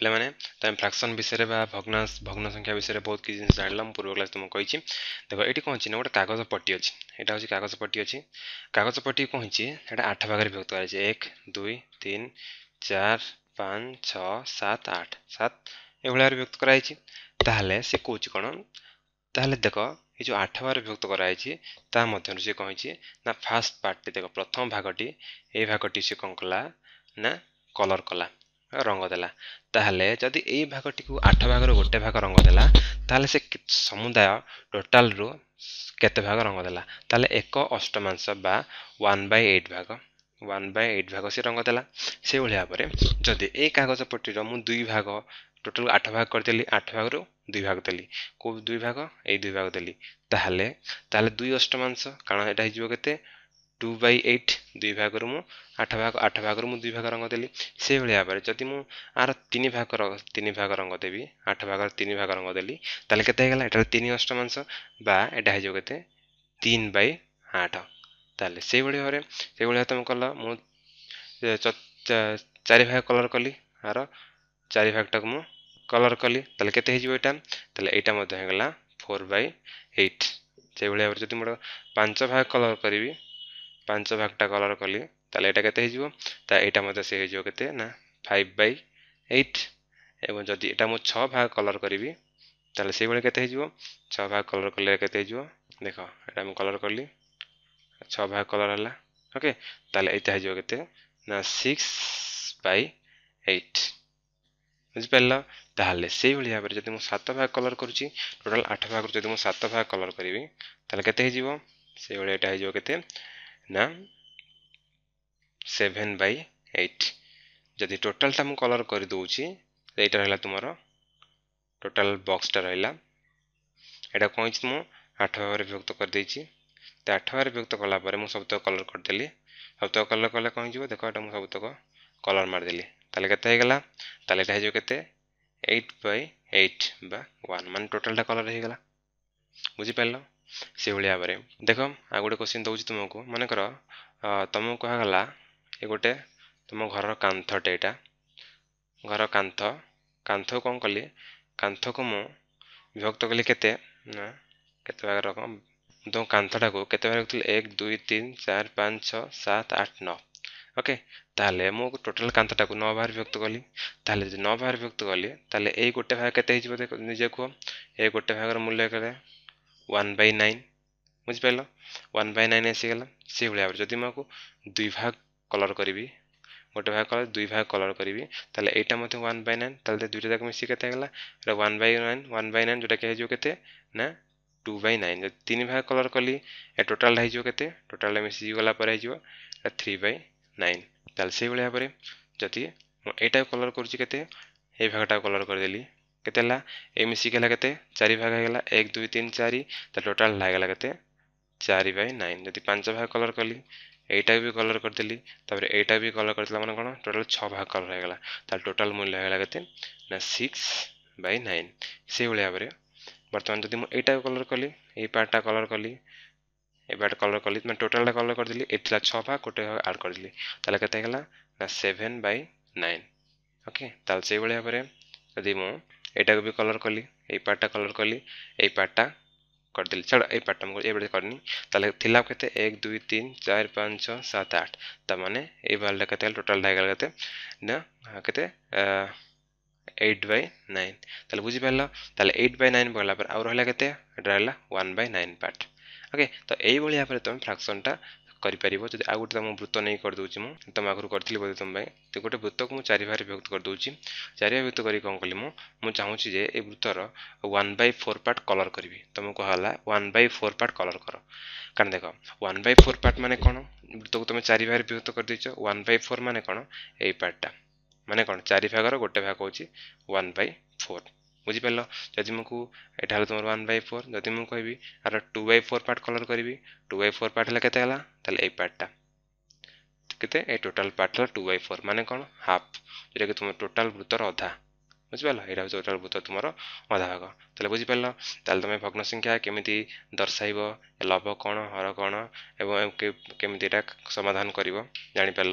ପିଲାମାନେ ତୁମେ ଫ୍ରାକ୍ସନ୍ ବିଷୟରେ ବା ଭଗ୍ନାଂଶ ଭଗ୍ନ ସଂଖ୍ୟା ବିଷୟରେ ବହୁତ କିଛି ଜିନିଷ ଜାଣିଲା ମୁଁ ପୂର୍ବ କ୍ଲାସ୍ ତୁମକୁ କହିଛି ଦେଖ ଏଇଠି କ'ଣ ଅଛି ନା ଗୋଟେ କାଗଜ ପଟି ଅଛି ଏଇଟା ହେଉଛି କାଗଜ ପଟି ଅଛି କାଗଜ ପଟି କ'ଣ ହେଇଛି ସେଇଟା ଆଠ ଭାଗରେ ବିଭକ୍ତ କରାଯାଇଛି ଏକ ଦୁଇ ତିନି ଚାରି ପାଞ୍ଚ ଛଅ ସାତ ଆଠ ସାତ ଏଭଳି ବିଭକ୍ତ କରାଯାଇଛି ତାହେଲେ ସେ କହୁଛି କ'ଣ ତାହେଲେ ଦେଖ ଏଇ ଯେଉଁ ଆଠ ଭାଗରେ ବିଭକ୍ତ କରାଯାଇଛି ତା ମଧ୍ୟରୁ ସେ କ'ଣ ହେଇଛି ନା ଫାର୍ଷ୍ଟ ପାର୍ଟଟି ଦେଖ ପ୍ରଥମ ଭାଗଟି ଏ ଭାଗଟି ସେ କ'ଣ କଲା ନା କଲର୍ କଲା ରଙ୍ଗ ଦେଲା ତାହେଲେ ଯଦି ଏଇ ଭାଗଟିକୁ ଆଠ ଭାଗରୁ ଗୋଟେ ଭାଗ ରଙ୍ଗ ଦେଲା ତାହେଲେ ସେ ସମୁଦାୟ ଟୋଟାଲରୁ କେତେ ଭାଗ ରଙ୍ଗ ଦେଲା ତାହେଲେ ଏକ ଅଷ୍ଟମାଂଶ ବା ୱାନ୍ ବାଇ ଏଇଟ୍ ଭାଗ ୱାନ୍ ବାଇ ଏଇଟ୍ ଭାଗ ସେ ରଙ୍ଗ ଦେଲା ସେଇଭଳି ଭାବରେ ଯଦି ଏଇ କାଗଜପଟିର ମୁଁ ଦୁଇ ଭାଗ ଟୋଟାଲ ଆଠ ଭାଗ କରିଦେଲି ଆଠ ଭାଗରୁ ଦୁଇ ଭାଗ ଦେଲି କେଉଁ ଦୁଇ ଭାଗ ଏଇ ଦୁଇ ଭାଗ ଦେଲି ତାହେଲେ ତାହେଲେ ଦୁଇ ଅଷ୍ଟମାଂଶ କାରଣ ଏଇଟା ହେଇଯିବ କେତେ ଟୁ ବାଇ ଏଇଟ୍ ଦୁଇ ଭାଗରୁ ମୁଁ ଆଠ ଭାଗ ଆଠ ଭାଗରୁ ମୁଁ ଦୁଇ ଭାଗ ରଙ୍ଗ ଦେଲି ସେହିଭଳି ଭାବରେ ଯଦି ମୁଁ ଆର ତିନି ଭାଗ ତିନି ଭାଗ ରଙ୍ଗ ଦେବି ଆଠ ଭାଗର ତିନି ଭାଗ ରଙ୍ଗ ଦେଲି ତାହେଲେ କେତେ ହେଇଗଲା ଏଠାରେ ତିନି ଅଷ୍ଟମାଂଶ ବା ଏଇଟା ହେଇଯିବ କେତେ ତିନି ବାଇ ଆଠ ତାହେଲେ ସେହିଭଳି ଭାବରେ ସେହିଭଳି ଭାବେ ତୁମେ କଲ ମୁଁ ଚାରି ଭାଗ କଲର୍ କଲି ଆର ଚାରି ଭାଗଟାକୁ ମୁଁ କଲର୍ କଲି ତାହେଲେ କେତେ ହେଇଯିବ ଏଇଟା ତାହେଲେ ଏଇଟା ମଧ୍ୟ ହେଇଗଲା ଫୋର୍ ବାଇ ଏଇଟ୍ ସେଭଳି ଭାବରେ ଯଦି ମୋର ପାଞ୍ଚ ଭାଗ କଲର୍ କରିବି ପାଞ୍ଚ ଭାଗଟା କଲର୍ କଲି ତାହେଲେ ଏଇଟା କେତେ ହେଇଯିବ ତା ଏଇଟା ମଧ୍ୟ ସେ ହେଇଯିବ କେତେ ନା ଫାଇଭ୍ ବାଇ ଏଇଟ୍ ଏବଂ ଯଦି ଏଇଟା ମୁଁ ଛଅ ଭାଗ କଲର୍ କରିବି ତାହେଲେ ସେଇଭଳି କେତେ ହେଇଯିବ ଛଅ ଭାଗ କଲର୍ କଲେ କେତେ ହେଇଯିବ ଦେଖ ଏଇଟା ମୁଁ କଲର୍ କଲି ଛଅ ଭାଗ କଲର୍ ହେଲା ଓକେ ତାହେଲେ ଏଇଟା ହେଇଯିବ କେତେ ନା ସିକ୍ସ ବାଇ ଏଇଟ୍ ବୁଝିପାରିଲ ତାହେଲେ ସେଇଭଳି ଭାବରେ ଯଦି ମୁଁ ସାତ ଭାଗ କଲର୍ କରୁଛି ଟୋଟାଲ୍ ଆଠ ଭାଗରୁ ଯଦି ମୁଁ ସାତ ଭାଗ କଲର୍ କରିବି ତାହେଲେ କେତେ ହେଇଯିବ ସେଇଭଳି ଏଇଟା ହେଇଯିବ କେତେ ନା ସେଭେନ୍ ବାଇ ଏଇଟ୍ ଯଦି ଟୋଟାଲ୍ଟା ମୁଁ କଲର୍ କରିଦେଉଛି ଏଇଟା ରହିଲା ତୁମର ଟୋଟାଲ୍ ବକ୍ସଟା ରହିଲା ଏଇଟା କ'ଣ ହେଇଛି ମୁଁ ଆଠ ଭାବରେ ବିଭକ୍ତ କରିଦେଇଛି ତ ଆଠ ଭାବରେ ବିଭକ୍ତ କଲା ପରେ ମୁଁ ସବୁତକ କଲର୍ କରିଦେଲି ସବୁତକ କଲର୍ କଲେ କ'ଣ ହେଇଯିବ ଦେଖ ଏଇଟା ମୁଁ ସବୁତକ କଲର୍ ମାରିଦେଲି ତାହେଲେ କେତେ ହେଇଗଲା ତାହେଲେ ଏଇଟା ହେଇଯିବ କେତେ ଏଇଟ୍ ବାଇ ଏଇଟ୍ ବା ୱାନ୍ ମାନେ ଟୋଟାଲ୍ଟା କଲର୍ ହେଇଗଲା ବୁଝିପାରିଲ ସେଇଭଳିଆ ଭାବରେ ଦେଖ ଆଉ ଗୋଟେ କୋଶ୍ଚିନ୍ ଦେଉଛି ତୁମକୁ ମନେକର ତୁମକୁ କୁହାଗଲା ଏ ଗୋଟେ ତୁମ ଘରର କାନ୍ଥଟେ ଏଇଟା ଘର କାନ୍ଥ କାନ୍ଥକୁ କ'ଣ କଲି କାନ୍ଥକୁ ମୁଁ ବିଭକ୍ତ କଲି କେତେ ନା କେତେ ଭାଗରେ କ'ଣ ତୁମ କାନ୍ଥଟାକୁ କେତେ ଭାଗରେ ରଖିଥିଲି ଏକ ଦୁଇ ତିନି ଚାରି ପାଞ୍ଚ ଛଅ ସାତ ଆଠ ନଅ ଓକେ ତାହେଲେ ମୁଁ ଟୋଟାଲ କାନ୍ଥଟାକୁ ନଅ ଭାଗରେ ବିଭକ୍ତ କଲି ତାହେଲେ ଯଦି ନଅ ଭାଗରେ ବିଭକ୍ତ କଲି ତାହେଲେ ଏଇ ଗୋଟେ ଭାଗ କେତେ ହେଇଯିବ ନିଜେ କୁହ ଏ ଗୋଟେ ଭାଗର ମୂଲ୍ୟ କେତେ ୱାନ୍ ବାଇ ନାଇନ୍ ବୁଝିପାରିଲ ୱାନ୍ ବାଇ ନାଇନ୍ ଆସିଗଲା ସେଭଳି ଭାବରେ ଯଦି ମୁଁ ଆକୁ ଦୁଇ ଭାଗ କଲର୍ କରିବି ଗୋଟେ ଭାଗ କଲର୍ ଦୁଇ ଭାଗ କଲର୍ କରିବି ତାହେଲେ ଏଇଟା ମଧ୍ୟ ୱାନ୍ ବାଇ ନାଇନ୍ ତାହେଲେ ଦୁଇଟା ଯାକ ମିଶିକି କେତେ ହେଇଗଲା ଏଇଟା one by nine one by nine ଯେଉଁଟାକି ହେଇଯିବ କେତେ ନା ଟୁ ବାଇ ନାଇନ୍ ଯଦି ତିନି ଭାଗ କଲର୍ କଲି ଏ ଟୋଟାଲ୍ ହେଇଯିବ କେତେ ଟୋଟାଲ୍ ମିଶିକି ଗଲା ପରେ ହେଇଯିବ ଏଇଟା ଥ୍ରୀ ବାଇ ନାଇନ୍ ତାହେଲେ ସେଇଭଳି ଭାବରେ ଯଦି ମୁଁ ଏଇଟାକୁ କଲର୍ କରୁଛି କେତେ এই ভাগটাও কলর করে দিলি କେତେ ଏ ମିଶିକି ହେଲା କେତେ ଚାରି ଭାଗ ହେଇଗଲା ଏକ ଦୁଇ ତିନି ଚାରି ତା ଟୋଟାଲ୍ ହେଇଗଲା କେତେ ଚାରି ବାଇ ନାଇନ୍ ଯଦି ପାଞ୍ଚ ଭାଗ କଲର୍ କଲି এইটা বি কলর করেদেলি তাপরে এইটা বি কলর করেদেলা মানে কোণ টোটাল ছ ভাগ কলর হয়ে গেল তার টোটাল মূল্য হয়ে গেল কেতে না সিক্স বাই নাইন সেইভাবে ভাবে বর্তমান যদি মু এইটা কলর কলি এই পার্টটা কলর কলি এই পার্ট কলর কলি মানে টোটালটা কলর করেদেলি এলা ছ ভাগ গোটে ভাগ আড করেদেলি তাহলে কেতে হয়ে গেল না সেভেন বাই নাইন ওকে তাহলে সেইভাবে ভাবে যদি মু ଏଇଟାକୁ ବି କଲର୍ କଲି ଏଇ ପାର୍ଟଟା କଲର୍ କଲି ଏଇ ପାର୍ଟଟା କରିଦେଲି ଛାଡ଼ ଏଇ ପାର୍ଟଟା ମୁଁ ଏଇଭଳି କରିନି ତାହେଲେ ଥିଲା କେତେ ଏକ ଦୁଇ ତିନି ଚାରି ପାଞ୍ଚ ଛଅ ସାତ ଆଠ ତାମାନେ ଏଇ ଭାଲ୍ୟୁଟା କେତେ ଟୋଟାଲ୍ଟା ହେଇଗଲା କେତେ ନା କେତେ এইট বাই নাইন তাহলে বুঝি পারল তাহলে এইট বাই নাইন বলা পরে আউ রহলা কেতে এটা রহলা one by nine part okay তো এইভাবে ভাবে তুমি ফ্রাকশনটা କରିପାରିବ ଯଦି ଆଉ ଗୋଟେ ତୁମ ବୃତ୍ତ ନେଇ କରିଦେଉଛି ମୁଁ ତୁମ ଆଗରୁ କରିଥିଲି ବୋଧେ ତୁମ ପାଇଁ ତ ଗୋଟେ ବୃତ୍ତକୁ ମୁଁ ଚାରି ଭାଗରେ ବିଭକ୍ତ କରିଦେଉଛି ଚାରି ଭାଗ ବିଭକ୍ତ କରିକି କ'ଣ କଲି ମୁଁ ମୁଁ ଚାହୁଁଛି ଯେ ଏ ବୃତ୍ତର one by four part colour କରିବି ତୁମକୁ ହେଲା one by four part colour କର କାରଣ ଦେଖ ୱାନ୍ ବାଇ ଫୋର୍ ପାର୍ଟ ମାନେ କ'ଣ ବୃତ୍ତକୁ ତୁମେ ଚାରି ଭାଗରେ ବିଭକ୍ତ କରିଦେଇଛ ୱାନ୍ ବାଇ ଫୋର୍ ମାନେ କ'ଣ ଏଇ ପାର୍ଟଟା ମାନେ କ'ଣ ଚାରି ଭାଗର ଗୋଟେ ଭାଗ ହେଉଛି ୱାନ୍ ବାଇ ଫୋର୍ ବୁଝିପାରିଲ ଯଦି ମୁଁ ଏଇଟା ହେଲା ତୁମର ୱାନ୍ ବାଇ ଫୋର୍ ଯଦି ମୁଁ କହିବି ଆର two by four part colour କରିବି ଟୁ ବାଇ ଫୋର୍ ପାର୍ଟ ହେଲେ କେତେ ହେଲା তাহলে এই পার্টটা কেতে এই টোটাল পার্টটা 2 বাই 4 মানে কোন হাফ যেটা কি তোমার টোটাল বৃত্তর অধা বুঝিবাল এটা হচ্ছে টোটাল বৃত্ত তোমার অধা ভাগ তাহলে বুঝি পেলল তাহলে তুমি ভগ্ন সংখ্যা কেমিতি দর্শাইব লব কোন হর কোন এবং কেমিতি এটা সমাধান করিব জানি পেলল